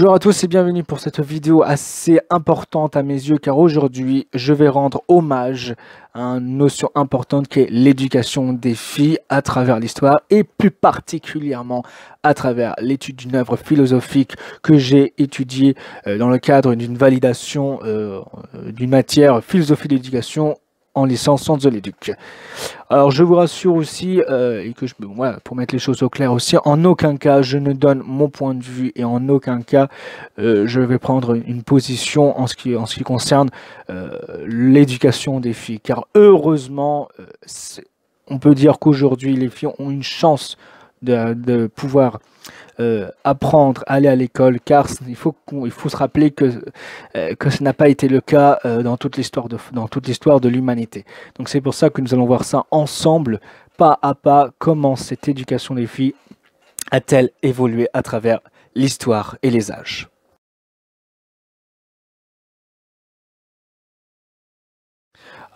Bonjour à tous et bienvenue pour cette vidéo assez importante à mes yeux car aujourd'hui je vais rendre hommage à une notion importante qui est l'éducation des filles à travers l'histoire et plus particulièrement à travers l'étude d'une œuvre philosophique que j'ai étudiée euh, dans le cadre d'une validation euh, d'une matière philosophie d'éducation en licence sans Leduc. Alors je vous rassure aussi, euh, et que je, pour mettre les choses au clair aussi, en aucun cas je ne donne mon point de vue et en aucun cas euh, je vais prendre une position en ce qui, en ce qui concerne euh, l'éducation des filles. Car heureusement, on peut dire qu'aujourd'hui les filles ont une chance de, pouvoir euh, apprendre, aller à l'école, car il faut, il faut se rappeler euh, que, ce n'a pas été le cas euh, dans toute l'histoire de, dans toute l'histoire de l'humanité. Donc c'est pour ça que nous allons voir ça ensemble, pas à pas, comment cette éducation des filles a-t-elle évolué à travers l'histoire et les âges.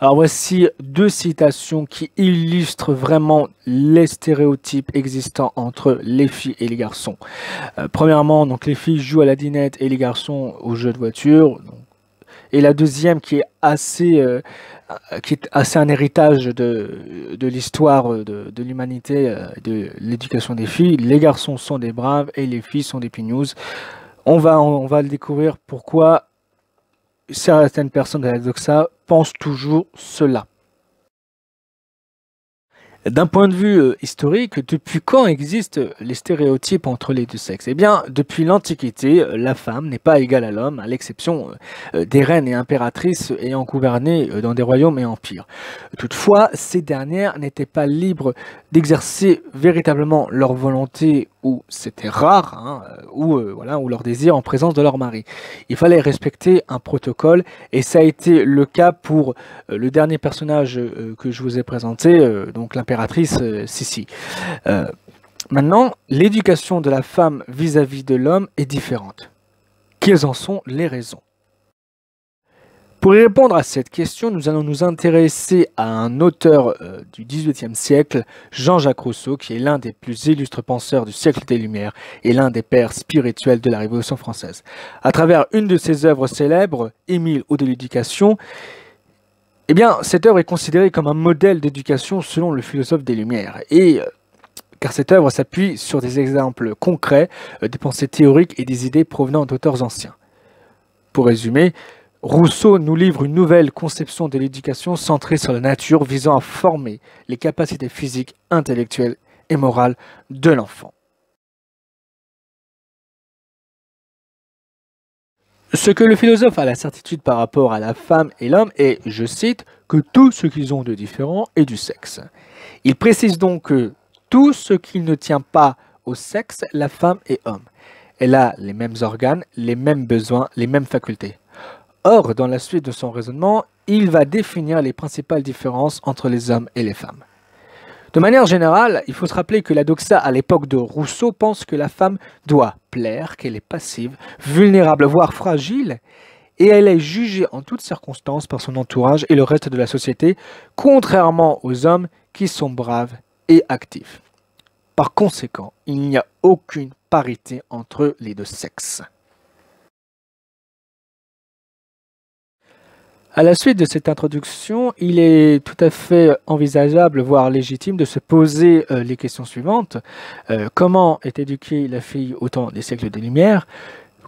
Alors voici deux citations qui illustrent vraiment les stéréotypes existants entre les filles et les garçons. Euh, premièrement, donc les filles jouent à la dinette et les garçons aux jeux de voiture. Et la deuxième qui est assez, euh, qui est assez un héritage de, l'histoire de, de l'humanité, euh, de l'éducation des filles. Les garçons sont des braves et les filles sont des pignouses. On va, on va le découvrir pourquoi certaines personnes de la pensent toujours cela. D'un point de vue euh, historique, depuis quand existent les stéréotypes entre les deux sexes Eh bien, depuis l'Antiquité, euh, la femme n'est pas égale à l'homme, à l'exception euh, des reines et impératrices ayant gouverné dans des royaumes et empires. Toutefois, ces dernières n'étaient pas libres d'exercer véritablement leur volonté, ou c'était rare, hein, euh, ou, euh, voilà, ou leur désir en présence de leur mari. Il fallait respecter un protocole, et ça a été le cas pour euh, le dernier personnage que je vous ai présenté, donc l'impératrice Sissi. maintenant, l'éducation de la femme vis à -vis de l'homme est différente. Quelles en sont les raisons pour répondre à cette question, nous allons nous intéresser à un auteur euh, du XVIIIe siècle, Jean-Jacques Rousseau, qui est l'un des plus illustres penseurs du siècle des Lumières et l'un des pères spirituels de la Révolution française. À travers une de ses œuvres célèbres, Émile ou de l'éducation, eh bien, cette œuvre est considérée comme un modèle d'éducation selon le philosophe des Lumières. Et euh, car cette œuvre s'appuie sur des exemples concrets, euh, des pensées théoriques et des idées provenant d'auteurs anciens. Pour résumer, Rousseau nous livre une nouvelle conception de l'éducation centrée sur la nature visant à former les capacités physiques, intellectuelles et morales de l'enfant. Ce que le philosophe a la certitude par rapport à la femme et l'homme est, je cite, que tout ce qu'ils ont de différent est du sexe. Il précise donc que tout ce qui ne tient pas au sexe, la femme est homme. Elle a les mêmes organes, les mêmes besoins, les mêmes facultés. Or, dans la suite de son raisonnement, il va définir les principales différences entre les hommes et les femmes. De manière générale, il faut se rappeler que la doxa à l'époque de Rousseau pense que la femme doit plaire, qu'elle est passive, vulnérable, voire fragile, et elle est jugée en toutes circonstances par son entourage et le reste de la société, contrairement aux hommes qui sont braves et actifs. Par conséquent, il n'y a aucune parité entre les deux sexes. À la suite de cette introduction, il est tout à fait envisageable, voire légitime, de se poser euh, les questions suivantes. Euh, comment est éduquée la fille au temps des siècles des Lumières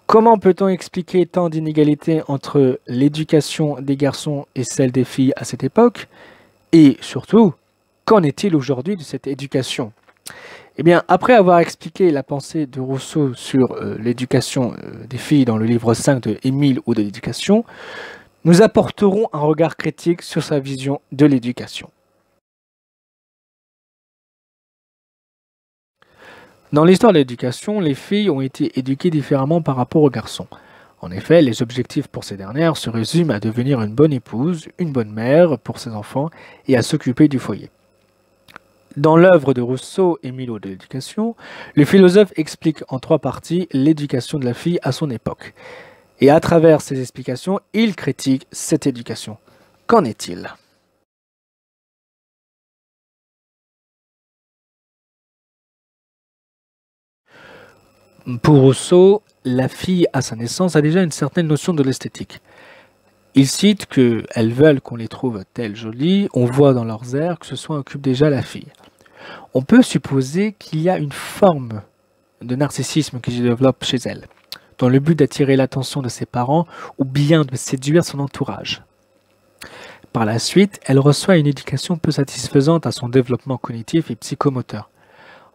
Comment peut-on expliquer tant d'inégalités entre l'éducation des garçons et celle des filles à cette époque Et surtout, qu'en est-il aujourd'hui de cette éducation eh bien, après avoir expliqué la pensée de Rousseau sur euh, l'éducation des filles dans le livre 5 de Émile ou de l'éducation, nous apporterons un regard critique sur sa vision de l'éducation. Dans l'histoire de l'éducation, les filles ont été éduquées différemment par rapport aux garçons. En effet, les objectifs pour ces dernières se résument à devenir une bonne épouse, une bonne mère pour ses enfants et à s'occuper du foyer. Dans l'œuvre de Rousseau et Milo de l'éducation, le philosophe explique en trois parties l'éducation de la fille à son époque. Et à travers ces explications, il critique cette éducation. Qu'en est-il Pour Rousseau, la fille à sa naissance a déjà une certaine notion de l'esthétique. Il cite qu'elles veulent qu'on les trouve telles jolies, on voit dans leurs airs que ce soin occupe déjà la fille. On peut supposer qu'il y a une forme de narcissisme qui se développe chez elle dans le but d'attirer l'attention de ses parents ou bien de séduire son entourage. Par la suite, elle reçoit une éducation peu satisfaisante à son développement cognitif et psychomoteur.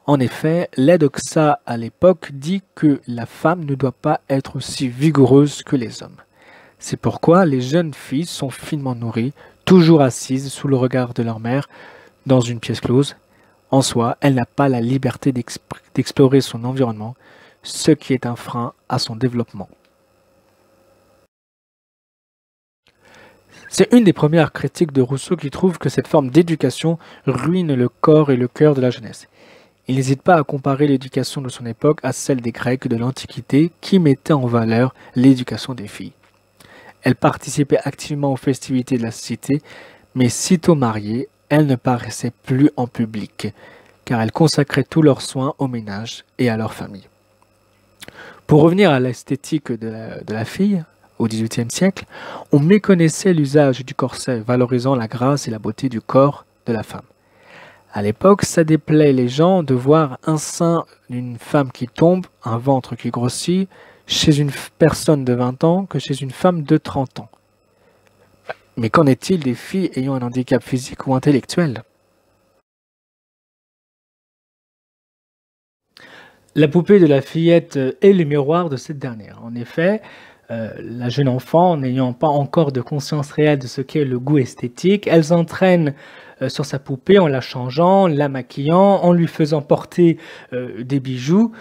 En effet, l'Edoxa à l'époque dit que la femme ne doit pas être aussi vigoureuse que les hommes. C'est pourquoi les jeunes filles sont finement nourries, toujours assises sous le regard de leur mère, dans une pièce close. En soi, elle n'a pas la liberté d'explorer son environnement, ce qui est un frein à son développement. C'est une des premières critiques de Rousseau qui trouve que cette forme d'éducation ruine le corps et le cœur de la jeunesse. Il n'hésite pas à comparer l'éducation de son époque à celle des Grecs de l'Antiquité qui mettait en valeur l'éducation des filles. Elles participaient activement aux festivités de la cité, mais sitôt mariées, elles ne paraissaient plus en public, car elles consacraient tous leurs soins au ménage et à leur famille. Pour revenir à l'esthétique de la, fille, au XVIIIe siècle, on méconnaissait l'usage du corset, valorisant la grâce et la beauté du corps de la femme. À l'époque, ça déplaît les gens de voir un sein d'une femme qui tombe, un ventre qui grossit, chez une personne de 20 ans que chez une femme de 30 ans. Mais qu'en est-il des filles ayant un handicap physique ou intellectuel la poupée de la fillette est le miroir de cette dernière. En effet, euh, la jeune enfant, n'ayant pas encore de conscience réelle de ce qu'est le goût esthétique, elle s'entraîne euh, sur sa poupée en la changeant, la maquillant, en lui faisant porter euh, des bijoux,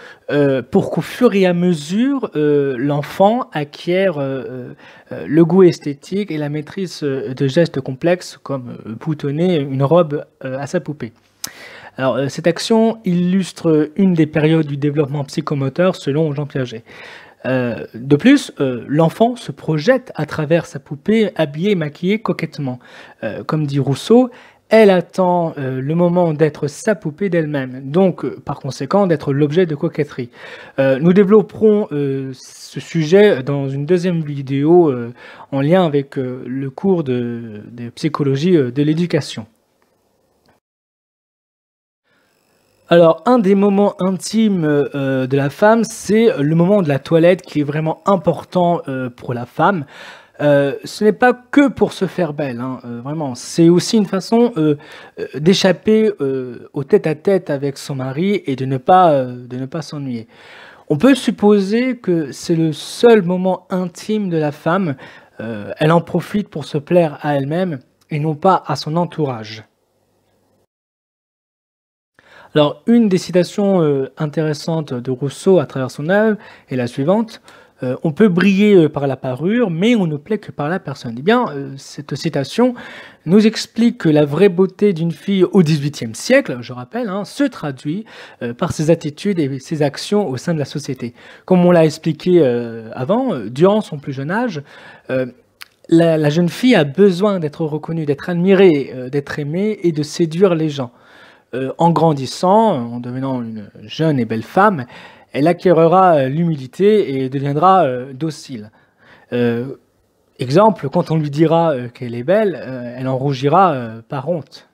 pour qu'au fur et à mesure, l'enfant acquiert le goût esthétique et la maîtrise de gestes complexes comme boutonner une robe à sa poupée. Euh, cette action illustre une des périodes du développement psychomoteur selon Jean Piaget. Euh, de plus, euh, l'enfant se projette à travers sa poupée habillée, et maquillée coquettement. comme dit Rousseau, elle attend le moment d'être sa poupée d'elle-même, donc par conséquent d'être l'objet de coquetterie. nous développerons ce sujet dans une deuxième vidéo en lien avec le cours de psychologie de l'éducation. Alors, un des moments intimes euh, de la femme, c'est le moment de la toilette qui est vraiment important euh, pour la femme. Euh, ce n'est pas que pour se faire belle, hein, vraiment. C'est aussi une façon d'échapper au tête-à-tête avec son mari et de ne pas, de ne pas s'ennuyer. On peut supposer que c'est le seul moment intime de la femme. elle en profite pour se plaire à elle-même et non pas à son entourage. Alors, une des citations euh, intéressantes de Rousseau à travers son œuvre est la suivante. Euh, on peut briller euh, par la parure, mais on ne plaît que par la personne. Eh bien, cette citation nous explique que la vraie beauté d'une fille au XVIIIe siècle, je rappelle, hein, se traduit par ses attitudes et ses actions au sein de la société. Comme on l'a expliqué avant, durant son plus jeune âge, la, jeune fille a besoin d'être reconnue, d'être admirée, d'être aimée et de séduire les gens. Euh, en grandissant, en devenant une jeune et belle femme, elle acquérera euh, l'humilité et deviendra euh, docile. exemple, quand on lui dira qu'elle est belle, elle en rougira par honte.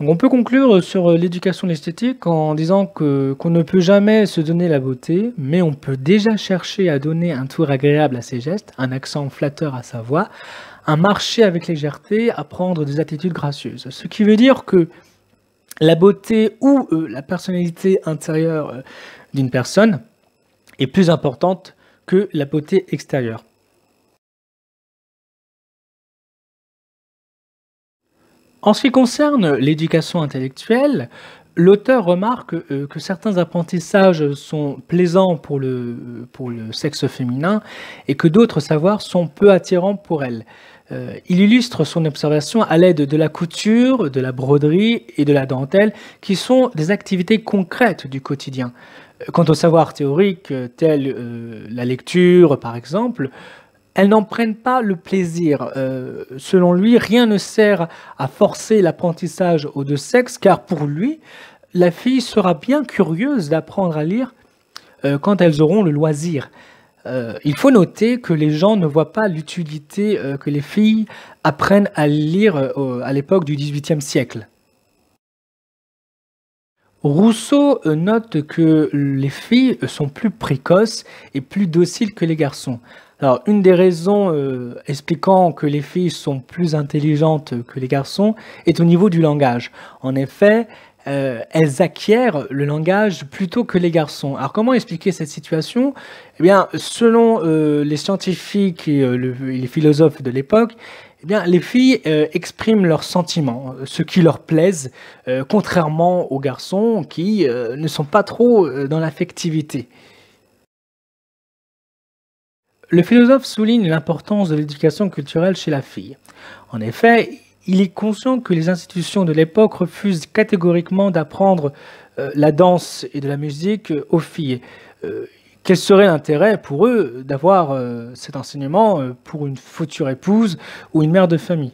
Donc on peut conclure sur l'éducation esthétique en disant qu'on ne peut jamais se donner la beauté, mais on peut déjà chercher à donner un tour agréable à ses gestes, un accent flatteur à sa voix, à marcher avec légèreté, à prendre des attitudes gracieuses. Ce qui veut dire que la beauté ou euh, la personnalité intérieure euh, d'une personne est plus importante que la beauté extérieure. En ce qui concerne l'éducation intellectuelle, l'auteur remarque euh, que certains apprentissages sont plaisants pour le, pour le sexe féminin et que d'autres savoirs sont peu attirants pour elle. Euh, il illustre son observation à l'aide de la couture, de la broderie et de la dentelle, qui sont des activités concrètes du quotidien. Euh, quant au savoir théorique, euh, tels la lecture par exemple, elles n'en prennent pas le plaisir. selon lui, rien ne sert à forcer l'apprentissage aux deux sexes, car pour lui, la fille sera bien curieuse d'apprendre à lire quand elles auront le loisir. Euh, il faut noter que les gens ne voient pas l'utilité euh, que les filles apprennent à lire euh, à l'époque du XVIIIe siècle. Rousseau note que les filles sont plus précoces et plus dociles que les garçons. Alors, une des raisons expliquant que les filles sont plus intelligentes que les garçons est au niveau du langage. En effet, euh, elles acquièrent le langage plutôt que les garçons. Alors comment expliquer cette situation Eh bien, selon euh, les scientifiques et euh, les philosophes de l'époque, eh bien, les filles expriment leurs sentiments, ce qui leur plaise, contrairement aux garçons qui ne sont pas trop dans l'affectivité. Le philosophe souligne l'importance de l'éducation culturelle chez la fille. En effet, il est conscient que les institutions de l'époque refusent catégoriquement d'apprendre euh, la danse et de la musique euh, aux filles. Euh, quel serait l'intérêt pour eux d'avoir cet enseignement pour une future épouse ou une mère de famille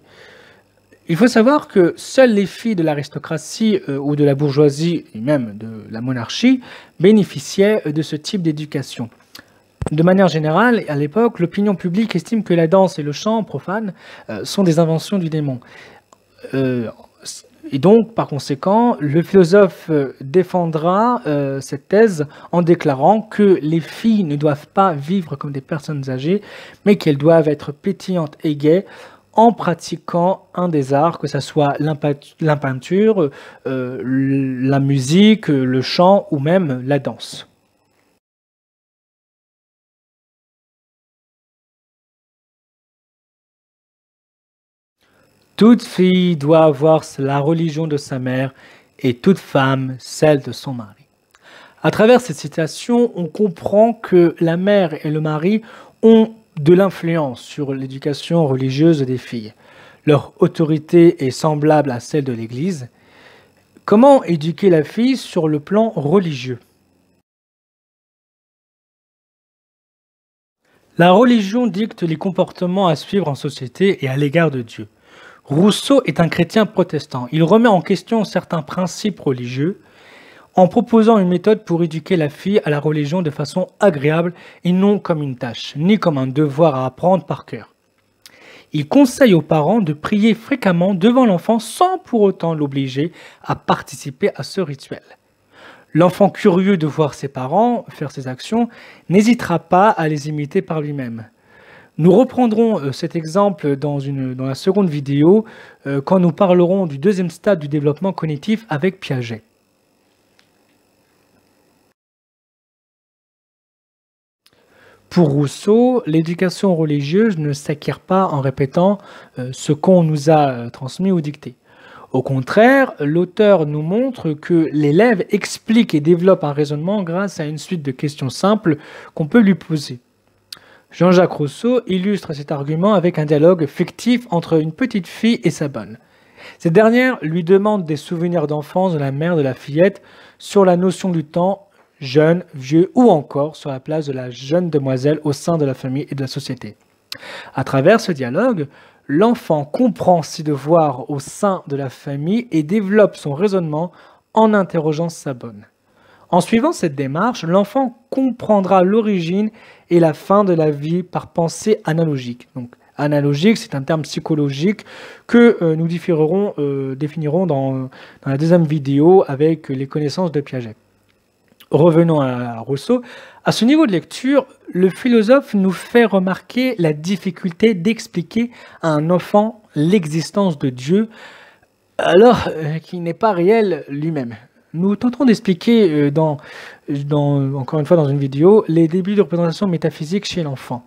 Il faut savoir que seules les filles de l'aristocratie ou de la bourgeoisie, et même de la monarchie, bénéficiaient de ce type d'éducation. De manière générale, à l'époque, l'opinion publique estime que la danse et le chant profane euh, sont des inventions du démon. Euh, et donc, par conséquent, le philosophe euh, défendra cette thèse en déclarant que les filles ne doivent pas vivre comme des personnes âgées, mais qu'elles doivent être pétillantes et gaies en pratiquant un des arts, que ce soit la peinture, la musique, le chant ou même la danse. Toute fille doit avoir la religion de sa mère et toute femme celle de son mari. À travers cette citation, on comprend que la mère et le mari ont de l'influence sur l'éducation religieuse des filles. Leur autorité est semblable à celle de l'Église. Comment éduquer la fille sur le plan religieux La religion dicte les comportements à suivre en société et à l'égard de Dieu. Rousseau est un chrétien protestant. Il remet en question certains principes religieux en proposant une méthode pour éduquer la fille à la religion de façon agréable et non comme une tâche, ni comme un devoir à apprendre par cœur. Il conseille aux parents de prier fréquemment devant l'enfant sans pour autant l'obliger à participer à ce rituel. L'enfant curieux de voir ses parents faire ses actions n'hésitera pas à les imiter par lui-même. Nous reprendrons euh, cet exemple dans, la seconde vidéo euh, quand nous parlerons du deuxième stade du développement cognitif avec Piaget. Pour Rousseau, l'éducation religieuse ne s'acquiert pas en répétant euh, ce qu'on nous a transmis ou dicté. Au contraire, l'auteur nous montre que l'élève explique et développe un raisonnement grâce à une suite de questions simples qu'on peut lui poser. Jean-Jacques Rousseau illustre cet argument avec un dialogue fictif entre une petite fille et sa bonne. Cette dernière lui demande des souvenirs d'enfance de la mère de la fillette sur la notion du temps jeune, vieux ou encore sur la place de la jeune demoiselle au sein de la famille et de la société. À travers ce dialogue, l'enfant comprend ses devoirs au sein de la famille et développe son raisonnement en interrogeant sa bonne. En suivant cette démarche, l'enfant comprendra l'origine et la fin de la vie par pensée analogique. Donc, analogique, c'est un terme psychologique que euh, nous euh, définirons dans, la deuxième vidéo avec les connaissances de Piaget. Revenons à Rousseau. À ce niveau de lecture, le philosophe nous fait remarquer la difficulté d'expliquer à un enfant l'existence de Dieu alors euh, qu'il n'est pas réel lui-même. Nous tentons d'expliquer, euh, dans, encore une fois dans une vidéo, les débuts de représentation métaphysique chez l'enfant.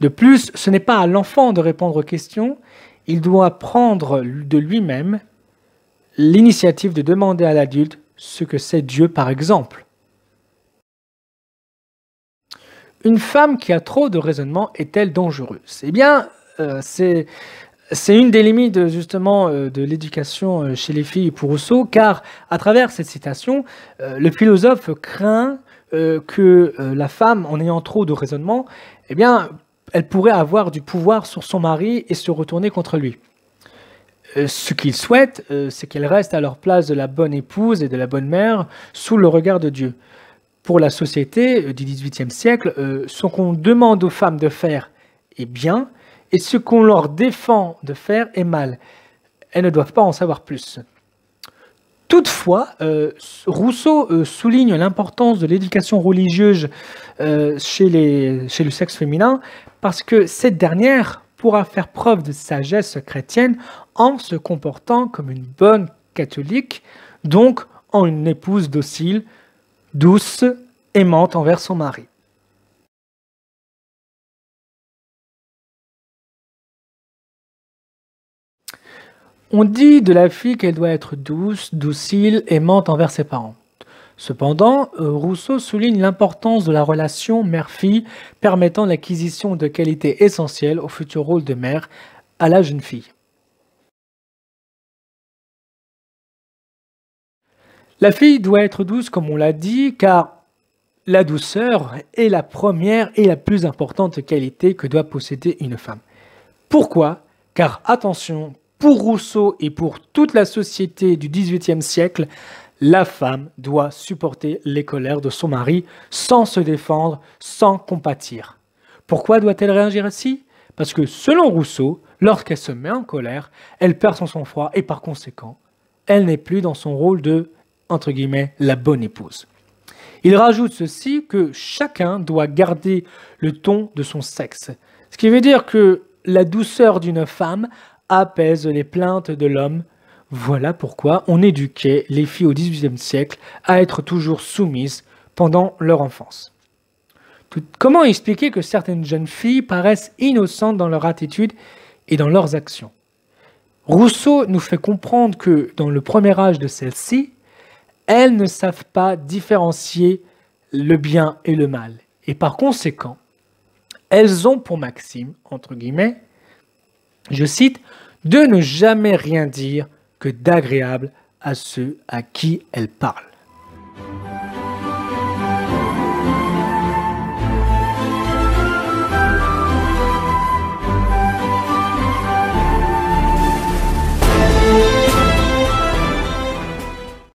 De plus, ce n'est pas à l'enfant de répondre aux questions, il doit prendre de lui-même l'initiative de demander à l'adulte ce que c'est Dieu par exemple. Une femme qui a trop de raisonnement est-elle dangereuse Eh bien, euh, c'est c'est une des limites justement euh, de l'éducation euh, chez les filles pour Rousseau, car à travers cette citation, euh, le philosophe craint que la femme, en ayant trop de raisonnement, eh bien, elle pourrait avoir du pouvoir sur son mari et se retourner contre lui. Ce qu'il souhaite, c'est qu'elle reste à leur place de la bonne épouse et de la bonne mère sous le regard de Dieu. Pour la société du XVIIIe siècle, ce qu'on demande aux femmes de faire est bien, et ce qu'on leur défend de faire est mal. Elles ne doivent pas en savoir plus. Toutefois, euh, Rousseau euh, souligne l'importance de l'éducation religieuse euh, chez, les, chez le sexe féminin parce que cette dernière pourra faire preuve de sagesse chrétienne en se comportant comme une bonne catholique, donc en une épouse docile, douce, aimante envers son mari. On dit de la fille qu'elle doit être douce, docile, aimante envers ses parents. Cependant, euh, Rousseau souligne l'importance de la relation mère-fille permettant l'acquisition de qualités essentielles au futur rôle de mère à la jeune fille. La fille doit être douce comme on l'a dit car la douceur est la première et la plus importante qualité que doit posséder une femme. Pourquoi Car attention, pour Rousseau et pour toute la société du XVIIIe siècle, la femme doit supporter les colères de son mari sans se défendre, sans compatir. Pourquoi doit-elle réagir ainsi Parce que selon Rousseau, lorsqu'elle se met en colère, elle perd son sang-froid et par conséquent, elle n'est plus dans son rôle de, entre guillemets, la bonne épouse. Il rajoute ceci que chacun doit garder le ton de son sexe. Ce qui veut dire que la douceur d'une femme apaise les plaintes de l'homme. Voilà pourquoi on éduquait les filles au XVIIIe siècle à être toujours soumises pendant leur enfance. comment expliquer que certaines jeunes filles paraissent innocentes dans leur attitude et dans leurs actions Rousseau nous fait comprendre que dans le premier âge de celles-ci, elles ne savent pas différencier le bien et le mal. Et par conséquent, elles ont pour maxime, entre guillemets, je cite, de ne jamais rien dire que d'agréable à ceux à qui elle parle.